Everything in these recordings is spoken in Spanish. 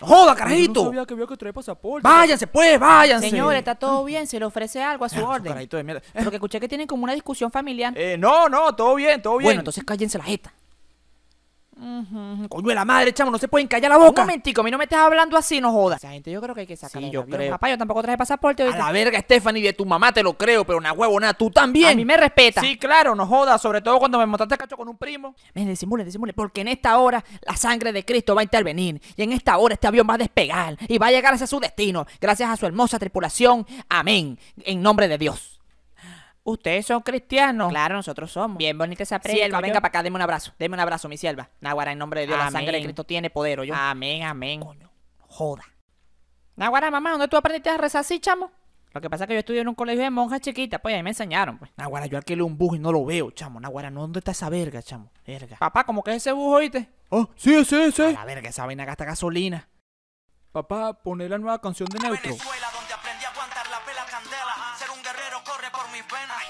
Joda, carajito. no sabía que había que traer pasaporte. Váyanse, pues, váyanse. Señor, está todo bien, se le ofrece algo a su ah, orden. Carajito de mierda. Porque escuché que tienen como una discusión familiar. Eh, no, no, todo bien, todo bien. Bueno, entonces cállense la jeta. Coño la madre, chamo, no se pueden callar la boca. Un momentico, a mí no me estás hablando así, no jodas. gente, yo creo que hay que sacar. Sí, yo Papá, yo tampoco traje pasaporte. A la verga, Stephanie, de tu mamá te lo creo, pero una nada tú también. A mí me respeta. Sí, claro, no jodas, sobre todo cuando me montaste cacho con un primo. Me disimule, disimule, porque en esta hora la sangre de Cristo va a intervenir y en esta hora este avión va a despegar y va a llegar hacia su destino, gracias a su hermosa tripulación. Amén. En nombre de Dios. Ustedes son cristianos. Claro, nosotros somos. Bien bonita esa prensa. venga para acá, deme un abrazo. Deme un abrazo, mi sierva. Naguara, en nombre de Dios, la sangre de Cristo tiene poder, yo. Amén, amén. Coño, oh, joda. Naguara, mamá, ¿dónde tú aprendiste a rezar así, chamo? Lo que pasa es que yo estudié en un colegio de monjas chiquitas, pues ahí me enseñaron, pues. Naguara, yo alquilé un bujo y no lo veo, chamo. Naguara, ¿no dónde está esa verga, chamo? Verga. Papá, ¿cómo que es ese bujo, oíste? Oh, sí, sí, sí. la verga, esa vaina gasta gasolina. Papá, poner la nueva canción de Neutro un guerrero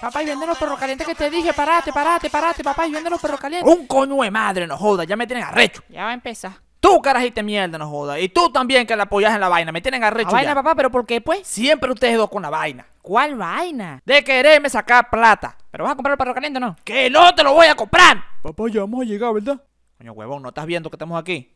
Papá, y vende los perros calientes que te dije. Parate, parate, parate, papá, y vende los perros Un coño de madre, no joda, ya me tienen arrecho. Ya va a empezar. Tú, carajita mierda, no joda. Y tú también que la apoyas en la vaina. Me tienen arrecho. La vaina, papá, pero ¿por qué, pues? Siempre ustedes dos con la vaina. ¿Cuál vaina? De quererme sacar plata. ¿Pero vas a comprar el perro caliente no? ¡Que no te lo voy a comprar! Papá, ya vamos a ¿verdad? Coño, huevón, ¿no estás viendo que estamos aquí?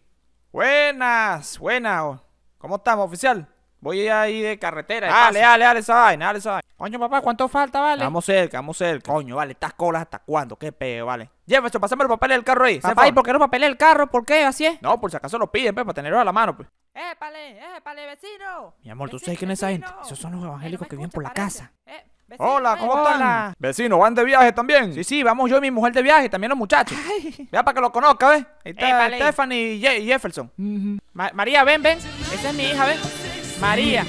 Buenas, buenas. ¿Cómo estamos, oficial? Voy a ahí de carretera. dale, ah, dale, dale esa vaina, dale esa vaina. Coño, papá, ¿cuánto falta, vale? Vamos cerca, vamos cerca. Coño, vale, estas colas hasta cuándo, qué pedo, vale. Jefferson, pásame los papeles del carro ahí. Papá, por qué los papeles del carro? ¿Por qué? Así es. No, por si acaso lo piden, pues, para tenerlos a la mano, pues. eh, épale, vecino! Mi amor, ¿tú sabes quién es esa gente? Esos son los evangélicos que vienen por la casa. Eh, hola, ¿cómo están? Vecino, ¿van de viaje también? Sí, sí, vamos yo y mi mujer de viaje, también los muchachos. Vea para que los conozca, ¿ves? Ahí está Stephanie y, Jefferson. María, ven, ven. Esa es mi hija, ¿ves? María.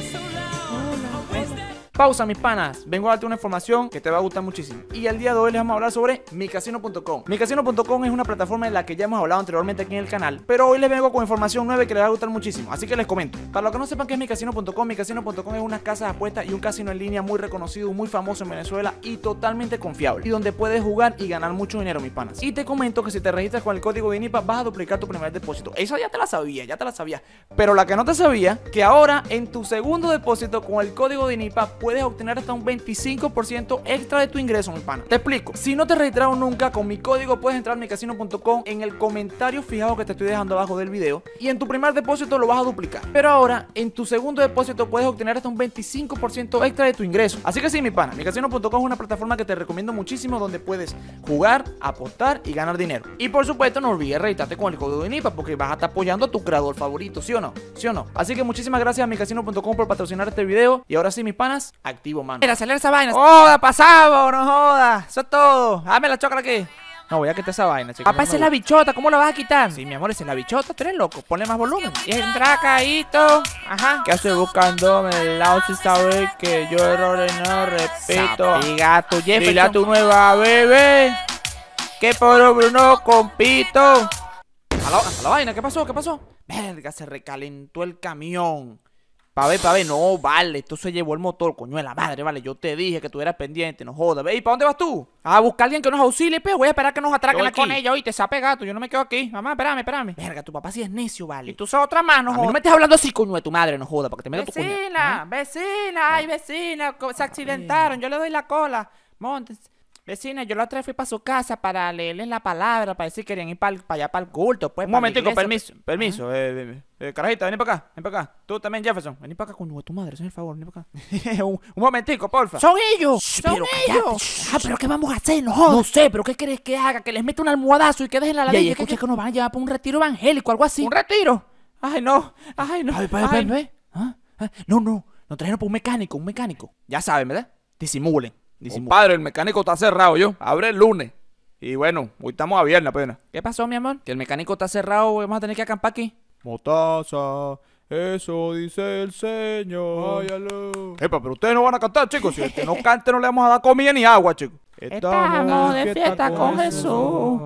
Pausa, mis panas. Vengo a darte una información que te va a gustar muchísimo. Y el día de hoy les vamos a hablar sobre micasino.com. Micasino.com es una plataforma de la que ya hemos hablado anteriormente aquí en el canal, pero hoy les vengo con información nueva que les va a gustar muchísimo. Así que les comento. Para los que no sepan qué es micasino.com, micasino.com es una casa de apuestas y un casino en línea muy reconocido, muy famoso en Venezuela y totalmente confiable. Y donde puedes jugar y ganar mucho dinero, mis panas. Y te comento que si te registras con el código de INIPA vas a duplicar tu primer depósito. Eso ya te la sabía, ya te la sabía. Pero la que no te sabía, que ahora en tu segundo depósito con el código de INIPA puedes obtener hasta un 25% extra de tu ingreso, mi pana. Te explico. Si no te registrado nunca, con mi código puedes entrar a casino.com en el comentario fijado que te estoy dejando abajo del video. Y en tu primer depósito lo vas a duplicar. Pero ahora, en tu segundo depósito puedes obtener hasta un 25% extra de tu ingreso. Así que sí, mi pana, micasino.com es una plataforma que te recomiendo muchísimo donde puedes jugar, apostar y ganar dinero. Y por supuesto, no olvides registrarte con el código de INIPA porque vas a estar apoyando a tu creador favorito, ¿sí o no? ¿Sí o no? Así que muchísimas gracias a micasino.com por patrocinar este video. Y ahora sí, mis panas, activo, mano. Mira, acelera esa vaina. ¡Joda, oh, pasamos! ¡No joda! Eso es todo. Dame la chocra aquí. No, voy a quitar esa vaina, chicos. Papá, esa es la bichota. ¿Cómo la vas a quitar? Sí, mi amor, esa es la bichota. Tú eres loco. Ponle más volumen. entra caíto. Ajá. ¿Qué estoy buscando el lado sin saber que yo errores no repito. gato, Jefferson. Dile a tu nueva bebé que por Bruno compito. A a la vaina, ¿qué pasó? ¿Qué pasó? Verga, se recalentó el camión. A ver, a ver, no, vale, Tú se llevó el motor, coño de la madre, vale, yo te dije que tú eras pendiente, no jodas. ¿Y para dónde vas tú? A buscar a alguien que nos auxilie, pero pues? voy a esperar que nos atraquen aquí. con ella, Te se ha pegado, yo no me quedo aquí. Mamá, espérame, espérame. Verga, tu papá sí es necio, vale. Y tú sos otra mano, joder. No me estés hablando así, coño de tu madre, no joda, porque te meto tu Vecina, ¿Ah? vecina, ay, vecina, se ah, accidentaron, yo le doy la cola. Montes. Vecina, yo la otra vez fui para su casa para leerle la palabra, para decir que querían ir para, allá para el culto. Pues, Un momentico, permiso, pues. permiso. Eh, eh, eh, carajita, vení para acá, vení para acá. Tú también, Jefferson. Vení para acá, con tu madre, por favor, vení para acá. un, momentico, porfa. ¡Son ellos! ¡Son pero ellos! Ah, pero ¿qué vamos a hacer? No, no sé, pero ¿qué querés que haga? Que les meta un almohadazo y que dejen la ley. escucha que, no nos van a llevar para un retiro evangélico, algo así. ¿Un retiro? ¡Ay, no! ¡Ay, no! Ay, pa, pues, pues, no. ¿ah? ¿Ah? No, no. Nos trajeron para un mecánico, un mecánico. Ya saben, ¿verdad? Disimulen padre, el mecánico está cerrado yo. Abre el lunes. Y bueno, hoy estamos a viernes apenas. ¿Qué pasó, mi amor? Que el mecánico está cerrado, vamos a tener que acampar aquí. Motaza, eso dice el señor. Oh. Epa, pero ustedes no van a cantar, chicos. Si el que no cante no le vamos a dar comida ni agua, chicos. Estamos, de fiesta con Jesús.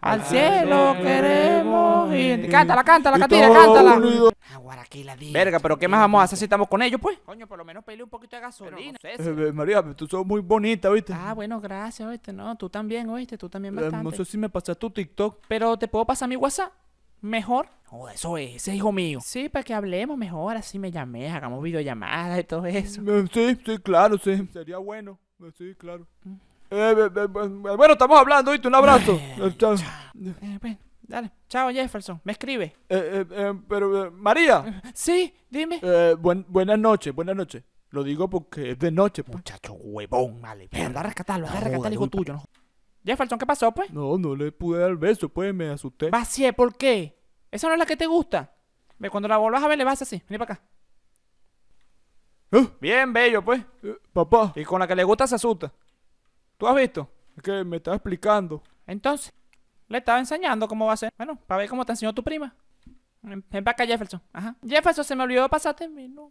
Al cielo queremos Cántala, Cántala, cántala, Catira, cántala. Ahora aquí la di. Verga, pero ¿qué más vamos a hacer si estamos con ellos, pues? Coño, por lo menos pele un poquito de gasolina. Eh, María, tú sos muy bonita, ¿viste? Ah, bueno, gracias, ¿viste? No, tú también, ¿oíste? Tú también eh, bastante. No sé si me pasas tu TikTok. Pero te puedo pasar mi WhatsApp. Mejor. Oh, eso es, ese hijo mío. Sí, para que hablemos mejor, así me llamé, hagamos videollamadas y todo eso. Mm, eh, sí, sí, claro, sí. Sería bueno. Sí, claro. Mm. bueno, estamos hablando, ¿viste? Un abrazo. bueno. Dale, chao Jefferson, me escribe. Eh, eh, eh, pero, eh, María. Sí, dime. Eh, buen, buenas noches, buenas noches. Lo digo porque es de noche. Pues. Muchacho huevón, vale. a rescatarlo, a rescatar hijo tuyo. No. Jefferson, ¿qué pasó, pues? No, no le pude dar beso, pues me asusté. Vacía, ¿por qué? Esa no es la que te gusta. Ve, cuando la vuelvas a ver, le vas así. Vení para acá. ¿Eh? Bien bello, pues. papá. Y con la que le gusta se asusta. ¿Tú has visto? Es que me está explicando. Entonces. Le estaba enseñando cómo va a ser. Bueno, para ver cómo te enseñó tu prima. Ven para acá, Jefferson. Ajá. Jefferson, se me olvidó pasarte. No.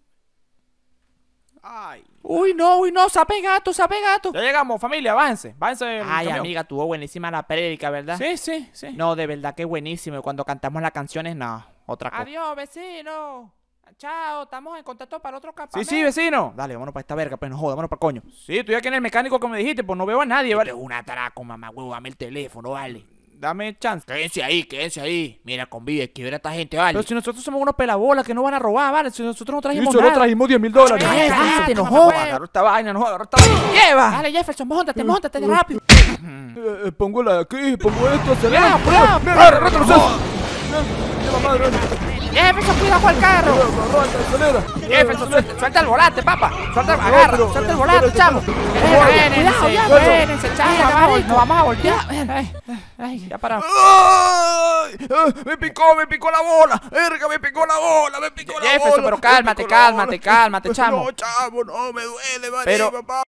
Ay. Uy, no, uy, no, sape gato, sape gato. Ya llegamos, familia, bájense, bájense. Ay, amiga, tuvo buenísima la prédica, ¿verdad? Sí, sí, sí. No, de verdad que buenísimo. cuando cantamos las canciones, nada otra cosa. Adiós, vecino. Chao, estamos en contacto para otro campamento. Sí, sí, vecino. Dale, vámonos para esta verga, pero pues, no jodas, vámonos para coño. Sí, estoy aquí en el mecánico que me dijiste, pues no veo a nadie, ¿vale? Es un atraco, mamá, huevo, dame el teléfono, vale dame chance. Quédense ahí, quédense ahí. Mira, convive, quiebra a esta gente, vale. Pero si nosotros somos unos pelabolas que no van a robar, vale. Si nosotros no trajimos. Nosotros trajimos 10 mil dólares. Cállate, no jodas. Agarró esta vaina, no agarró esta vaina. Lleva. Dale, Jefferson, montate, montate rápido. Eh, pongo la de aquí, pongo esto, acelera. ¡Mira, ¡No! ¡No! ¡No! ¡No! No. ¡No! ¡No! ¡No! ¡ Jefferson, cuidado el carro. Jefferson, suelta, el volante, papá. Suelta, agarra, suelta el volante, chamo. Cuidado, ya, vénense, chamo. No vamos a voltear. Ay, ya paramos. Me picó, me picó la bola. Erga, me picó la bola, me picó la bola. Jefferson, pero cálmate, cálmate, cálmate, chamo. No, chamo, no, me duele, María, papá.